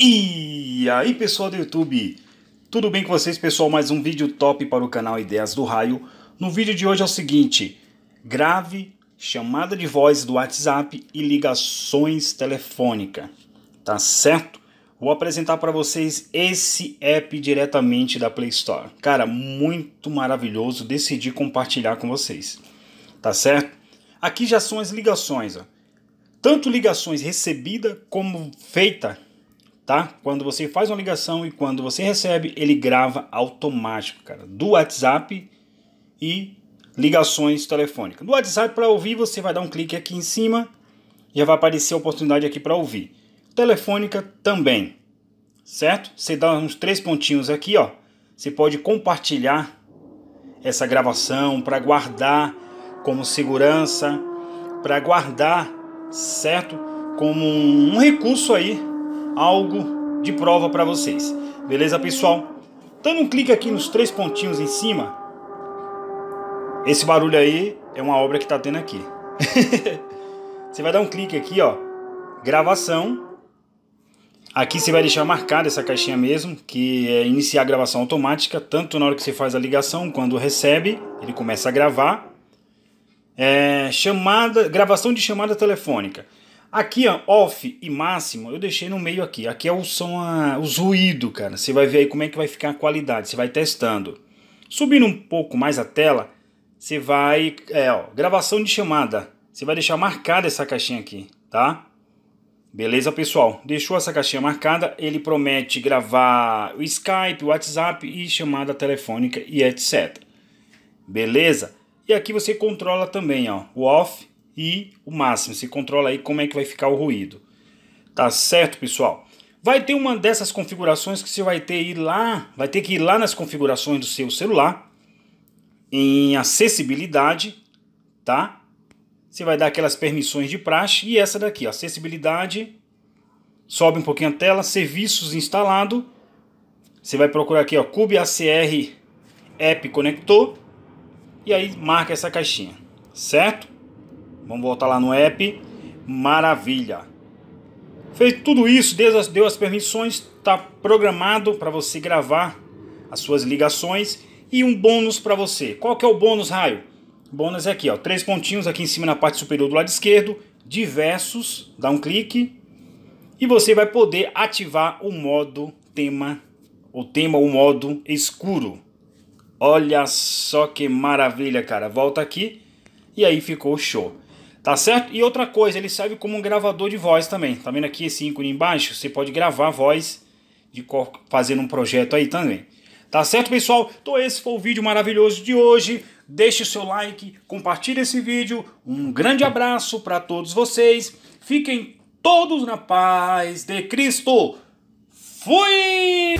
E aí pessoal do YouTube, tudo bem com vocês pessoal? Mais um vídeo top para o canal Ideias do Raio. No vídeo de hoje é o seguinte, grave chamada de voz do WhatsApp e ligações telefônica, tá certo? Vou apresentar para vocês esse app diretamente da Play Store. Cara, muito maravilhoso, decidi compartilhar com vocês, tá certo? Aqui já são as ligações, ó. Tanto ligações recebida como feita tá? Quando você faz uma ligação e quando você recebe, ele grava automático, cara, do WhatsApp e ligações telefônicas. Do WhatsApp para ouvir, você vai dar um clique aqui em cima, e vai aparecer a oportunidade aqui para ouvir. Telefônica também, certo? Você dá uns três pontinhos aqui, ó. Você pode compartilhar essa gravação para guardar como segurança, para guardar, certo? Como um recurso aí algo de prova para vocês. Beleza, pessoal? Dando um clique aqui nos três pontinhos em cima, esse barulho aí é uma obra que está tendo aqui. você vai dar um clique aqui, ó, gravação. Aqui você vai deixar marcada essa caixinha mesmo, que é iniciar a gravação automática, tanto na hora que você faz a ligação, quando recebe, ele começa a gravar. É, chamada, gravação de chamada telefônica. Aqui, ó, off e máximo, eu deixei no meio aqui. Aqui é o som, a, os ruídos, cara. Você vai ver aí como é que vai ficar a qualidade. Você vai testando. Subindo um pouco mais a tela, você vai... É, ó, gravação de chamada. Você vai deixar marcada essa caixinha aqui, tá? Beleza, pessoal? Deixou essa caixinha marcada. Ele promete gravar o Skype, o WhatsApp e chamada telefônica e etc. Beleza? E aqui você controla também, ó, o off e o máximo. Se controla aí como é que vai ficar o ruído. Tá certo, pessoal? Vai ter uma dessas configurações que você vai ter ir lá, vai ter que ir lá nas configurações do seu celular em acessibilidade, tá? Você vai dar aquelas permissões de praxe e essa daqui, ó, acessibilidade, sobe um pouquinho a tela, serviços instalado. Você vai procurar aqui, ó, Cube ACR App Conector e aí marca essa caixinha, certo? Vamos voltar lá no app. Maravilha. Fez tudo isso, deu as permissões, está programado para você gravar as suas ligações e um bônus para você. Qual que é o bônus, Raio? bônus é aqui, ó, três pontinhos aqui em cima na parte superior do lado esquerdo, diversos, dá um clique e você vai poder ativar o modo tema, o tema, o modo escuro. Olha só que maravilha, cara. Volta aqui e aí ficou show. Tá certo? E outra coisa, ele serve como um gravador de voz também. Tá vendo aqui esse ícone embaixo? Você pode gravar a voz de fazendo um projeto aí também. Tá certo, pessoal? Então esse foi o vídeo maravilhoso de hoje. Deixe o seu like, compartilhe esse vídeo. Um grande abraço para todos vocês. Fiquem todos na paz de Cristo. Fui!